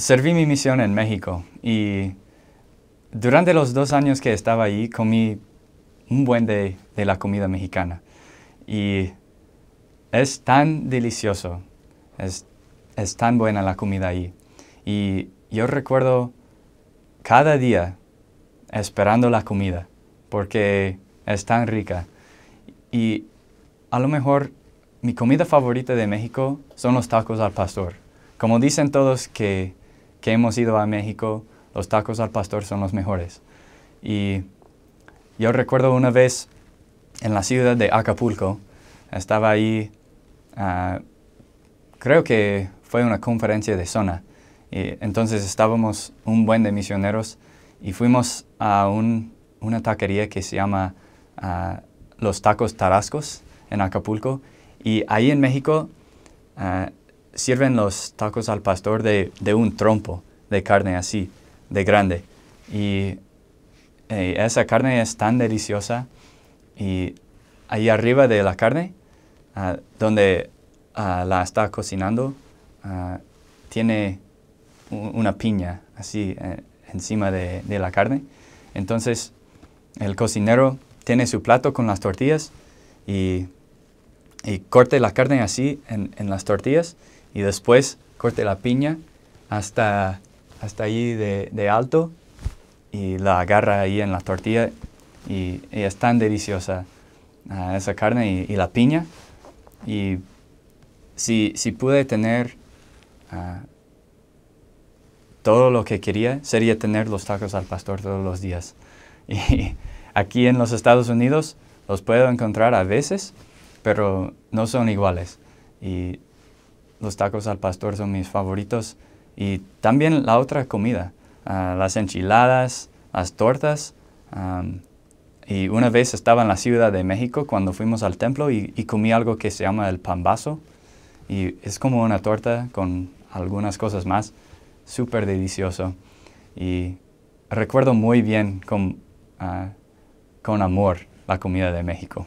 serví mi misión en México y durante los dos años que estaba ahí comí un buen de, de la comida mexicana. Y es tan delicioso, es, es, tan buena la comida ahí. Y yo recuerdo cada día esperando la comida porque es tan rica. Y a lo mejor mi comida favorita de México son los tacos al pastor. Como dicen todos que que hemos ido a México, los tacos al pastor son los mejores. Y yo recuerdo una vez en la ciudad de Acapulco, estaba ahí, ah, creo que fue una conferencia de zona, y entonces estábamos un buen de misioneros y fuimos a una taquería que se llama ah, Los Tacos Tarascos en Acapulco. Y ahí en México ah, sirven los tacos al pastor de, un trompo de carne así, de grande. Y eh, esa carne es tan deliciosa. Y ahí arriba de la carne, ah, donde ah, la está cocinando, ah, tiene una piña así eh, encima de, la carne. Entonces el cocinero tiene su plato con las tortillas y, y la carne así en, en las tortillas y después corte la piña hasta, hasta ahí de, alto y la agarra ahí en la tortilla y, es tan deliciosa ah, esa carne y, la piña. Y si, si pude tener ah, todo lo que quería, sería tener los tacos al pastor todos los días. Y aquí en los Estados Unidos los puedo encontrar a veces, pero no son iguales. Y los tacos al pastor son mis favoritos y también la otra comida, ah, las enchiladas, las tortas. y una vez estaba en la Ciudad de México cuando fuimos al templo y, comí algo que se llama el pambazo. Y es como una torta con algunas cosas más. Súper delicioso. Y recuerdo muy bien con, ah, con amor la comida de México.